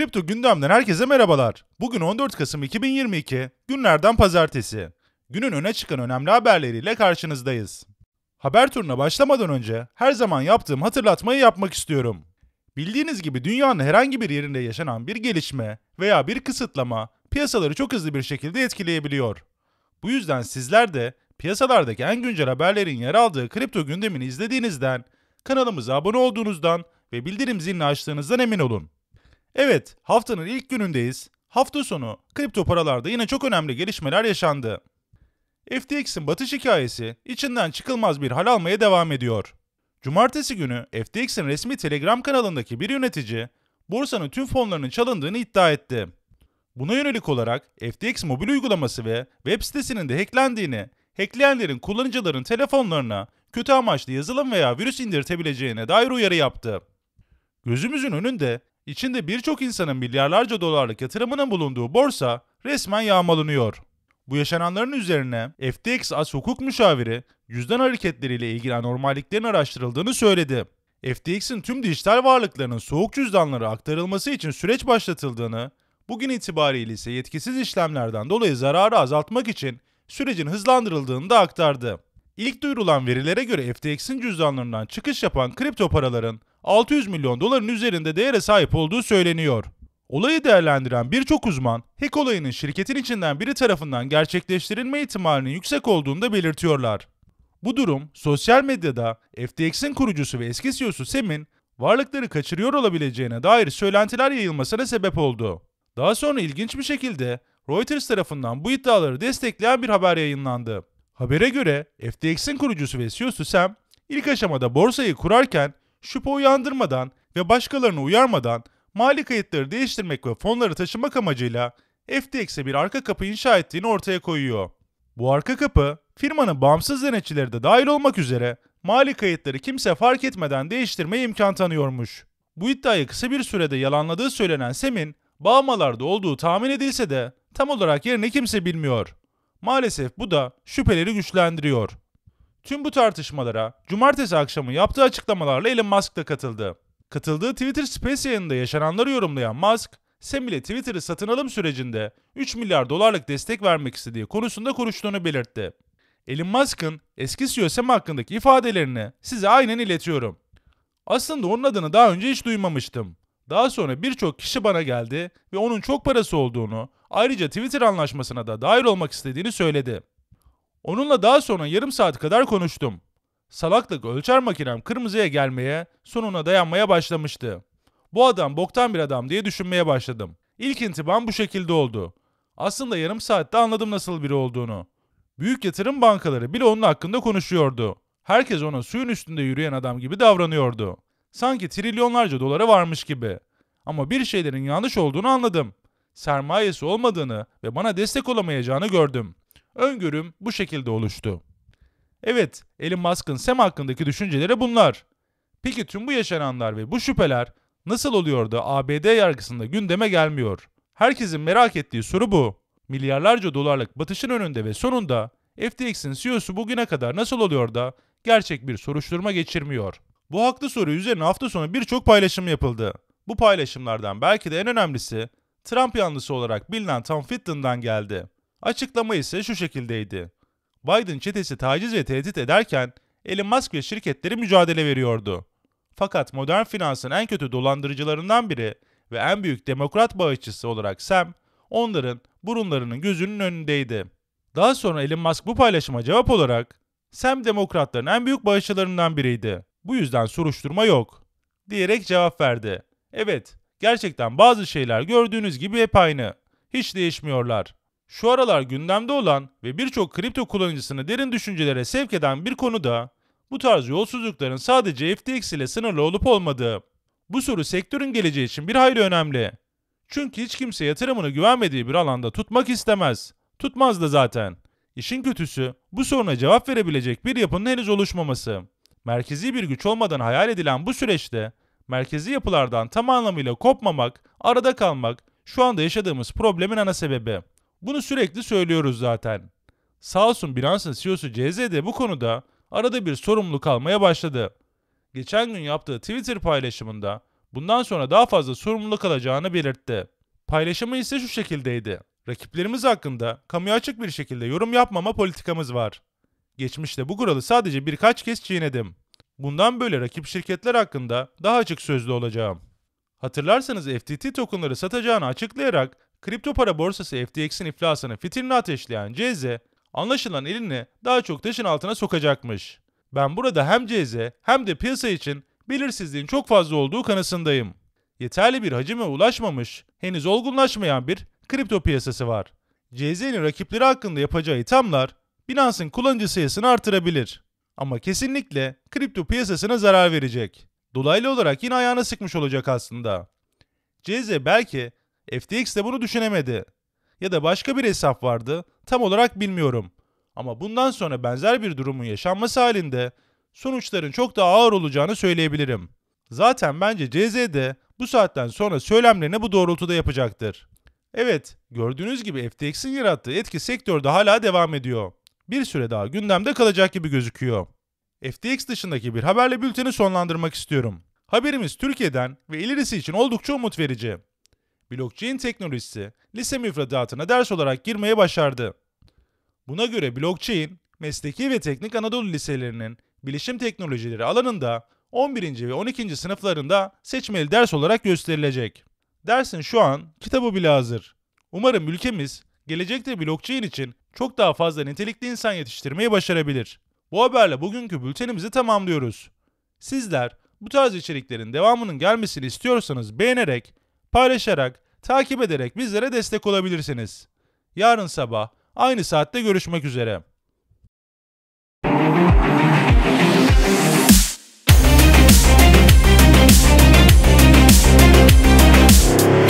Kripto gündemden herkese merhabalar. Bugün 14 Kasım 2022, günlerden pazartesi. Günün öne çıkan önemli haberleriyle karşınızdayız. Haber turuna başlamadan önce her zaman yaptığım hatırlatmayı yapmak istiyorum. Bildiğiniz gibi dünyanın herhangi bir yerinde yaşanan bir gelişme veya bir kısıtlama piyasaları çok hızlı bir şekilde etkileyebiliyor. Bu yüzden sizler de piyasalardaki en güncel haberlerin yer aldığı kripto gündemini izlediğinizden, kanalımıza abone olduğunuzdan ve bildirim zilini açtığınızdan emin olun. Evet, haftanın ilk günündeyiz. Hafta sonu kripto paralarda yine çok önemli gelişmeler yaşandı. FTX'in batış hikayesi içinden çıkılmaz bir hal almaya devam ediyor. Cumartesi günü FTX'in resmi Telegram kanalındaki bir yönetici, borsanın tüm fonlarının çalındığını iddia etti. Buna yönelik olarak FTX mobil uygulaması ve web sitesinin de hacklendiğini, hackleyenlerin kullanıcıların telefonlarına kötü amaçlı yazılım veya virüs indirtebileceğine dair uyarı yaptı. Gözümüzün önünde içinde birçok insanın milyarlarca dolarlık yatırımının bulunduğu borsa resmen yağmalanıyor. Bu yaşananların üzerine FTX AS hukuk müşaviri cüzdan hareketleriyle ilgili anormalliklerin araştırıldığını söyledi. FTX'in tüm dijital varlıklarının soğuk cüzdanlara aktarılması için süreç başlatıldığını, bugün itibariyle ise yetkisiz işlemlerden dolayı zararı azaltmak için sürecin hızlandırıldığını da aktardı. İlk duyurulan verilere göre FTX'in cüzdanlarından çıkış yapan kripto paraların 600 milyon doların üzerinde değere sahip olduğu söyleniyor. Olayı değerlendiren birçok uzman, hack olayının şirketin içinden biri tarafından gerçekleştirilme ihtimalinin yüksek olduğunu da belirtiyorlar. Bu durum, sosyal medyada FTX'in kurucusu ve eski CEO'su Sam'in varlıkları kaçırıyor olabileceğine dair söylentiler yayılmasına sebep oldu. Daha sonra ilginç bir şekilde Reuters tarafından bu iddiaları destekleyen bir haber yayınlandı. Habere göre FTX'in kurucusu ve CEO'su Sam, ilk aşamada borsayı kurarken şüphe uyandırmadan ve başkalarını uyarmadan mali kayıtları değiştirmek ve fonları taşımak amacıyla FTX'e bir arka kapı inşa ettiğini ortaya koyuyor. Bu arka kapı firmanın bağımsız denetçileri de dahil olmak üzere mali kayıtları kimse fark etmeden değiştirmeye imkan tanıyormuş. Bu iddiayı kısa bir sürede yalanladığı söylenen Sem'in Bahamalarda olduğu tahmin edilse de tam olarak yerini kimse bilmiyor. Maalesef bu da şüpheleri güçlendiriyor. Tüm bu tartışmalara cumartesi akşamı yaptığı açıklamalarla Elon Musk da katıldı. Katıldığı Twitter Space yayınında yaşananları yorumlayan Musk, Sam ile Twitter'ı satın alım sürecinde 3 milyar dolarlık destek vermek istediği konusunda konuştuğunu belirtti. Elon Musk'ın eski CEO Sam hakkındaki ifadelerini size aynen iletiyorum. Aslında onun adını daha önce hiç duymamıştım. Daha sonra birçok kişi bana geldi ve onun çok parası olduğunu, ayrıca Twitter anlaşmasına da dair olmak istediğini söyledi. Onunla daha sonra yarım saat kadar konuştum. Salaklık ölçer makinem kırmızıya gelmeye, sonuna dayanmaya başlamıştı. Bu adam boktan bir adam diye düşünmeye başladım. İlk intibam bu şekilde oldu. Aslında yarım saatte anladım nasıl biri olduğunu. Büyük yatırım bankaları bile onun hakkında konuşuyordu. Herkes ona suyun üstünde yürüyen adam gibi davranıyordu. Sanki trilyonlarca dolara varmış gibi. Ama bir şeylerin yanlış olduğunu anladım. Sermayesi olmadığını ve bana destek olamayacağını gördüm. Öngörüm bu şekilde oluştu. Evet, Elon Musk'ın SEM hakkındaki düşünceleri bunlar. Peki tüm bu yaşananlar ve bu şüpheler nasıl oluyor da ABD yargısında gündeme gelmiyor? Herkesin merak ettiği soru bu. Milyarlarca dolarlık batışın önünde ve sonunda FTX'in CEO'su bugüne kadar nasıl oluyor da gerçek bir soruşturma geçirmiyor? Bu haklı soru üzerine hafta sonu birçok paylaşım yapıldı. Bu paylaşımlardan belki de en önemlisi Trump yanlısı olarak bilinen Tom Fitton'dan geldi. Açıklama ise şu şekildeydi. Biden çetesi taciz ve tehdit ederken Elon Musk ve şirketleri mücadele veriyordu. Fakat modern finansın en kötü dolandırıcılarından biri ve en büyük demokrat bağışçısı olarak Sam, onların burunlarının gözünün önündeydi. Daha sonra Elon Musk bu paylaşıma cevap olarak, Sam demokratların en büyük bağışçılarından biriydi. Bu yüzden soruşturma yok. Diyerek cevap verdi. Evet, gerçekten bazı şeyler gördüğünüz gibi hep aynı. Hiç değişmiyorlar. Şu aralar gündemde olan ve birçok kripto kullanıcısını derin düşüncelere sevk eden bir konu da bu tarz yolsuzlukların sadece FTX ile sınırlı olup olmadığı. Bu soru sektörün geleceği için bir hayli önemli. Çünkü hiç kimse yatırımını güvenmediği bir alanda tutmak istemez. Tutmaz da zaten. İşin kötüsü bu soruna cevap verebilecek bir yapının henüz oluşmaması. Merkezi bir güç olmadan hayal edilen bu süreçte merkezi yapılardan tam anlamıyla kopmamak, arada kalmak şu anda yaşadığımız problemin ana sebebi. Bunu sürekli söylüyoruz zaten. Sağ olsun Binance'ın CEO'su de bu konuda arada bir sorumluluk almaya başladı. Geçen gün yaptığı Twitter paylaşımında bundan sonra daha fazla sorumluluk alacağını belirtti. Paylaşımı ise şu şekildeydi. Rakiplerimiz hakkında kamuya açık bir şekilde yorum yapmama politikamız var. Geçmişte bu kuralı sadece birkaç kez çiğnedim. Bundan böyle rakip şirketler hakkında daha açık sözlü olacağım. Hatırlarsanız FTT tokenları satacağını açıklayarak Kripto para borsası FTX'in iflasını fitilini ateşleyen CZ, anlaşılan elini daha çok taşın altına sokacakmış. Ben burada hem CZ hem de piyasa için belirsizliğin çok fazla olduğu kanısındayım. Yeterli bir hacime ulaşmamış, henüz olgunlaşmayan bir kripto piyasası var. CZ'nin rakipleri hakkında yapacağı ithamlar Binance'ın kullanıcı sayısını artırabilir. Ama kesinlikle kripto piyasasına zarar verecek. Dolaylı olarak yine ayağına sıkmış olacak aslında. CZ belki FTX de bunu düşünemedi. Ya da başka bir hesap vardı, tam olarak bilmiyorum. Ama bundan sonra benzer bir durumun yaşanması halinde sonuçların çok daha ağır olacağını söyleyebilirim. Zaten bence CZ'de bu saatten sonra söylemlerini bu doğrultuda yapacaktır. Evet, gördüğünüz gibi FTX'in yarattığı etki sektörde hala devam ediyor. Bir süre daha gündemde kalacak gibi gözüküyor. FTX dışındaki bir haberle bülteni sonlandırmak istiyorum. Haberimiz Türkiye'den ve ilerisi için oldukça umut verici blockchain teknolojisi lise müfredatına ders olarak girmeye başardı. Buna göre blockchain, mesleki ve teknik Anadolu liselerinin bilişim teknolojileri alanında 11. ve 12. sınıflarında seçmeli ders olarak gösterilecek. Dersin şu an kitabı bile hazır. Umarım ülkemiz gelecekte blockchain için çok daha fazla nitelikli insan yetiştirmeyi başarabilir. Bu haberle bugünkü bültenimizi tamamlıyoruz. Sizler bu tarz içeriklerin devamının gelmesini istiyorsanız beğenerek paylaşarak, takip ederek bizlere destek olabilirsiniz. Yarın sabah aynı saatte görüşmek üzere. Thank you.